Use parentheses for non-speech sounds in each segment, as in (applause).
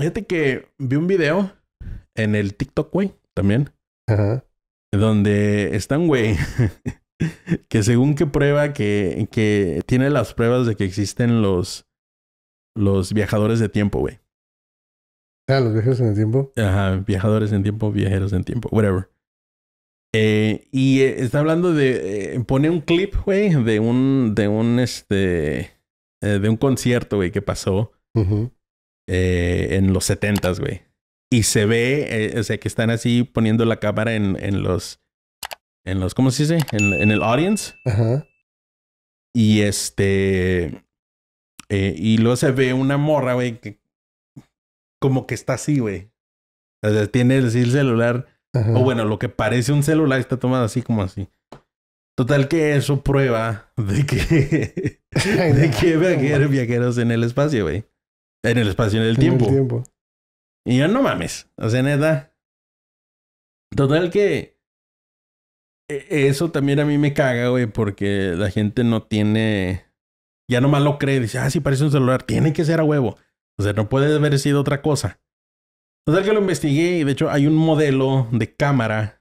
Fíjate que vi un video en el TikTok, güey, también. Ajá. Donde están, güey (laughs) que según que prueba que, que tiene las pruebas de que existen los, los viajadores de tiempo, güey. Ah, los viajeros en el tiempo. Ajá, viajadores en tiempo, viajeros en tiempo, whatever. Eh, y eh, está hablando de. Eh, pone un clip, güey, de un. de un este. de un concierto, güey, que pasó. Ajá. Eh, en los 70 güey. Y se ve, eh, o sea, que están así poniendo la cámara en, en los, en los, ¿cómo se dice? En, en el audience. Ajá. Y este, eh, y luego se ve una morra, güey, que como que está así, güey. O sea, tiene el celular, o bueno, lo que parece un celular está tomado así como así. Total que eso prueba de que, (laughs) de que viajeros, viajeros en el espacio, güey. En el espacio, en el, en tiempo. el tiempo. Y ya no mames. O sea, neta. Total que. E, eso también a mí me caga, güey, porque la gente no tiene. Ya nomás lo cree. Dice, ah, sí, parece un celular. Tiene que ser a huevo. O sea, no puede haber sido otra cosa. Total que lo investigué y de hecho hay un modelo de cámara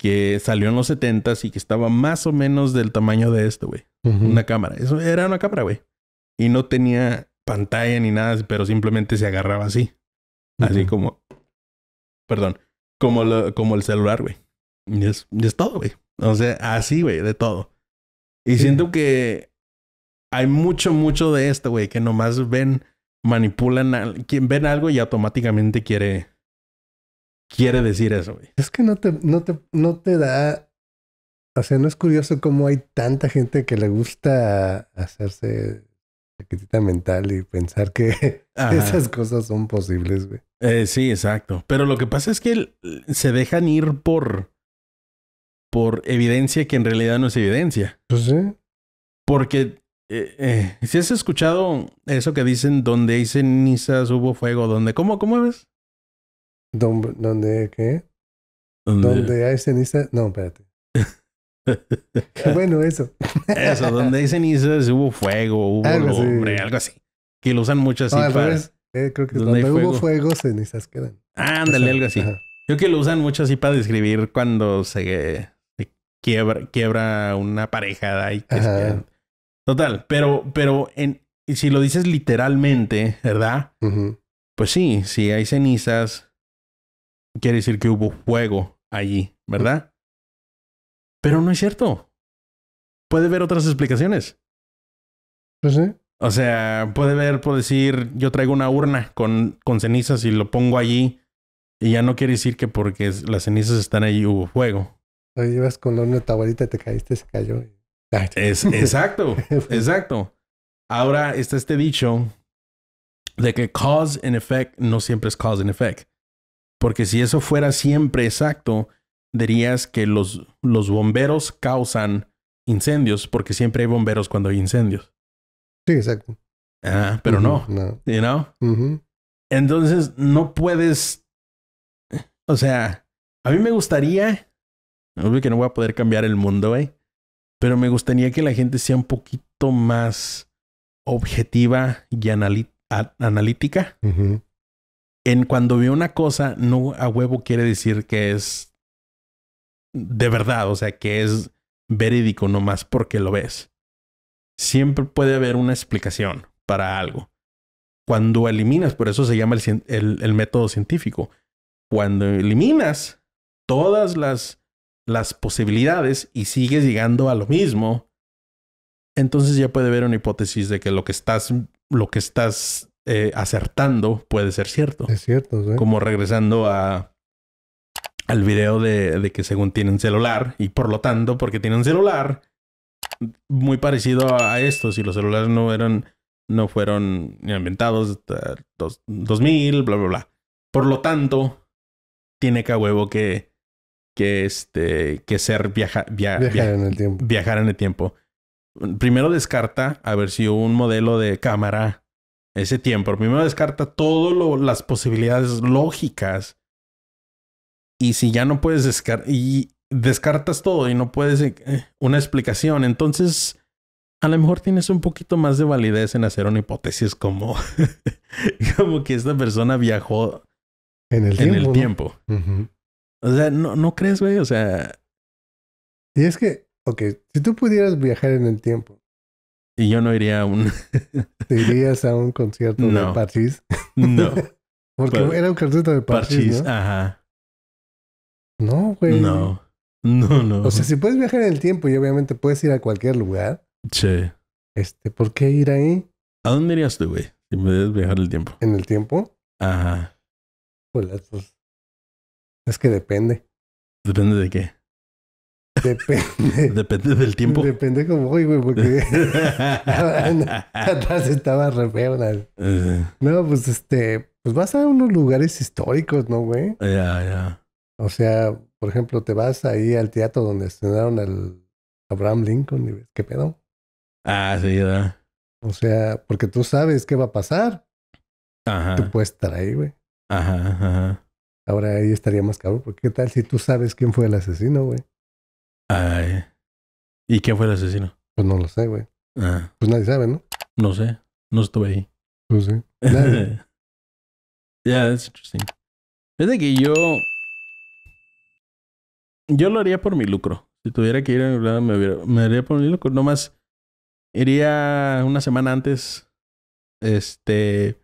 que salió en los 70s y que estaba más o menos del tamaño de esto, güey. Una cámara. Eso era una cámara, güey y no tenía pantalla ni nada, pero simplemente se agarraba así. Así como, perdón, como, lo, como el celular, güey. Y es, todo, güey. O sea, así, güey, de todo. Y siento que hay mucho, mucho de esto, güey, que nomás ven, manipulan, quien ven algo y automáticamente quiere, quiere decir eso, güey. Es que no te, no te, no te da o sea, no es curioso cómo hay tanta gente que le gusta hacerse mental y pensar que (laughs) esas cosas son posibles, güey. Eh, sí, exacto. Pero lo que pasa es que se dejan ir por, por evidencia que en realidad no es evidencia. Pues sí. Porque eh, eh, si has escuchado eso que dicen donde hay cenizas hubo fuego, donde, ¿cómo, cómo ves? ¿Dónde qué? dónde ¿Donde hay cenizas? No, espérate bueno eso. eso, donde hay cenizas hubo fuego, hubo algo hombre, algo así. Que lo usan mucho así para... Eh, creo que donde, hubo fuego, cenizas quedan. Ándale, algo así. Creo que lo usan mucho así para describir cuando se, quiebra, quiebra una pareja y que Total, pero, pero en, si lo dices literalmente, ¿verdad? Pues sí, si hay cenizas, quiere decir que hubo fuego allí, ¿verdad? Pero no es cierto. Puede haber otras explicaciones. Pues sí. O sea, puede haber, puedo decir, yo traigo una urna con, con cenizas y lo pongo allí. Y ya no quiere decir que porque las cenizas están allí hubo fuego. Ahí ibas con una tabuelita, te caíste, se cayó. exacto, (laughs) exacto. Ahora está este dicho de que cause and effect no siempre es cause and effect. Porque si eso fuera siempre exacto, dirías que los, los bomberos causan incendios, porque siempre hay bomberos cuando hay incendios. Sí, exacto. Ah, pero no. no. You know? Entonces, no puedes. O sea, a mí me gustaría. Obvio que no voy a poder cambiar el mundo, ¿eh? Pero me gustaría que la gente sea un poquito más objetiva y analítica. En cuando ve una cosa, no a huevo quiere decir que es de verdad, o sea, que es verídico no más porque lo ves. Siempre puede haber una explicación para algo. Cuando eliminas, por eso se llama el, método científico, cuando eliminas todas las, posibilidades y sigues llegando a lo mismo, entonces ya puede haber una hipótesis de que lo que estás, lo que estás eh, acertando puede ser cierto. Es cierto, Como regresando a, al video de, que según tienen celular y por lo tanto, porque tienen celular, muy parecido a, esto, si los celulares no eran, no fueron inventados hasta eh, dos, 2000, bla, bla, bla. Por lo tanto, tiene que a huevo que, que, este, que ser viajar, en el tiempo. viajar en el tiempo. Primero descarta a ver si un modelo de cámara ese tiempo. Primero descarta todas las posibilidades lógicas y si ya no puedes descartar y descartas todo y no puedes eh, una explicación, entonces a lo mejor tienes un poquito más de validez en hacer una hipótesis como, (laughs) como que esta persona viajó en el en tiempo. El tiempo. O sea, no, no crees, güey. O sea. Y es que, ok, si tú pudieras viajar en el tiempo. Y yo no iría a un. (laughs) ¿Te irías a un concierto de Parchis. No. (laughs) Porque pues, era un concierto de Parchis. ajá. No, güey. No. No, no. O sea, si puedes viajar en el tiempo y obviamente puedes ir a cualquier lugar. Sí. Este, ¿por qué ir ahí? ¿A dónde irías tú, güey? Si puedes viajar en el tiempo. ¿En el tiempo? Ajá. Pues, es que depende. ¿Depende de qué? Depende. (laughs) Depende del tiempo. Depende cómo hoy, güey, porque (laughs) atrás estaba re eh. No, pues este, pues vas a unos lugares históricos, ¿no, güey? Ya, ya. O sea, por ejemplo, te vas ahí al teatro donde estrenaron al Abraham Lincoln y ves, ¿qué pedo? Ah, sí, ¿verdad? O sea, porque tú sabes qué va a pasar. Ajá. Tú puedes estar ahí, güey. Ajá, ajá. Ahora ahí estaría más cabrón, porque ¿qué tal si tú sabes quién fue el asesino, güey? Ay. ¿Y quién fue el asesino? Pues no lo sé, güey. Ajá. Ah. Pues nadie sabe, ¿no? No sé. No estuve ahí. Pues sí. (laughs) Ya, yeah, interesante. interesting. de que yo yo lo haría por mi lucro. Si tuviera que ir a Irlanda, me, me haría por mi lucro. más. iría una semana antes. Este.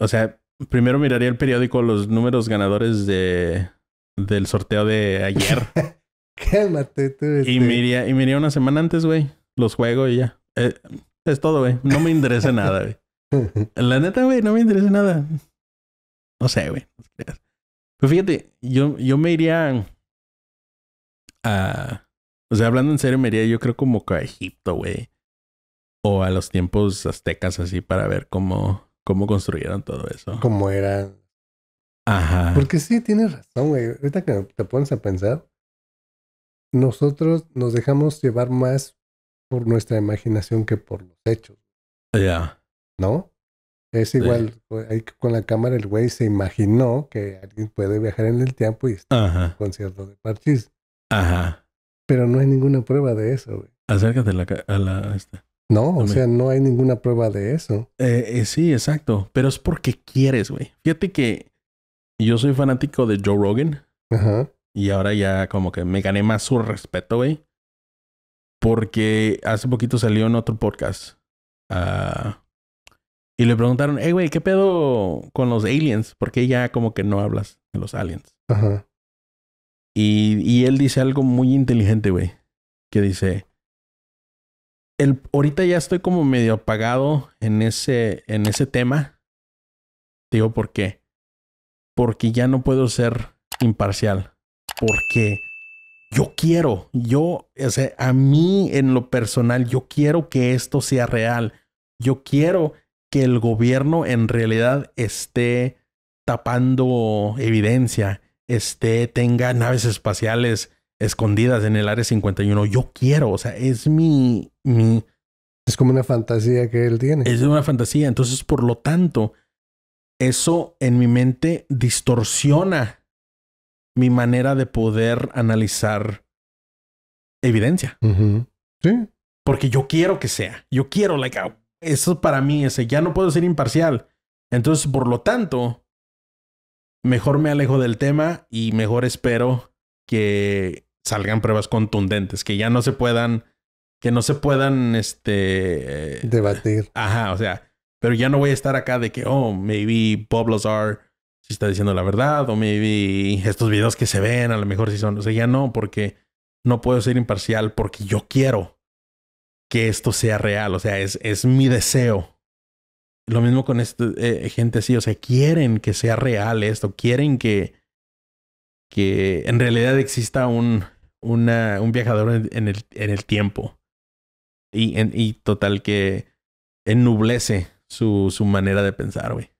O sea, primero miraría el periódico, los números ganadores de, del sorteo de ayer. (laughs) Cálmate tú. Y, este. me y una semana antes, güey. Los juego y ya. Eh, es todo, güey. No me interesa nada, güey. (laughs) La neta, güey, no me interesa nada. No sé, güey. Pero pues fíjate, yo, yo me iría o sea, hablando en serio, me yo creo como que a Egipto, güey. O a los tiempos aztecas, así, para ver cómo, cómo construyeron todo eso. Cómo eran. Ajá. Porque sí, tienes razón, güey. Ahorita que te pones a pensar, nosotros nos dejamos llevar más por nuestra imaginación que por los hechos. Ya. ¿No? Es igual, ahí con la cámara el güey se imaginó que alguien puede viajar en el tiempo y está en un concierto de parchís. Ajá. Pero no hay ninguna prueba de eso, güey. Acércate a la... A la esta. No, o sea, no hay ninguna prueba de eso. Eh, eh, sí, exacto. Pero es porque quieres, güey. Fíjate que yo soy fanático de Joe Rogan. Ajá. Y ahora ya como que me gané más su respeto, güey. Porque hace poquito salió en otro podcast. Ah, y le preguntaron, hey, güey, ¿qué pedo con los aliens? Porque ya como que no hablas de los aliens. Ajá. Y, él dice algo muy inteligente, güey. Que dice, el, ahorita ya estoy como medio apagado en ese, en ese tema. Digo, ¿por qué? Porque ya no puedo ser imparcial. Porque yo quiero, yo, o sea, a mí en lo personal, yo quiero que esto sea real. Yo quiero que el gobierno en realidad esté tapando evidencia, este, tenga naves espaciales escondidas en el área 51. Yo quiero, o sea, es mi, mi. Es como una fantasía que él tiene. Es una fantasía. Entonces, por lo tanto, eso en mi mente distorsiona mi manera de poder analizar evidencia. Sí. Porque yo quiero que sea. Yo quiero, like, ah, eso para mí, ese ya no puedo ser imparcial. Entonces, por lo tanto, mejor me alejo del tema y mejor espero que salgan pruebas contundentes, que ya no se puedan, que no se puedan, este... Debatir. (laughs) Ajá, o sea, pero ya no voy a estar acá de que, oh, maybe Bob Lazar si está diciendo la verdad, o maybe estos videos que se ven, a lo mejor si son, o sea, ya no, porque no puedo ser imparcial porque yo quiero que esto sea real, o sea, es, es mi deseo lo mismo con este, eh, eh, gente así, o sea, quieren que sea real esto, quieren que, que en realidad exista un, una, un viajador en, el, en el tiempo. Y, en, total que ennublece su, su manera de pensar, güey.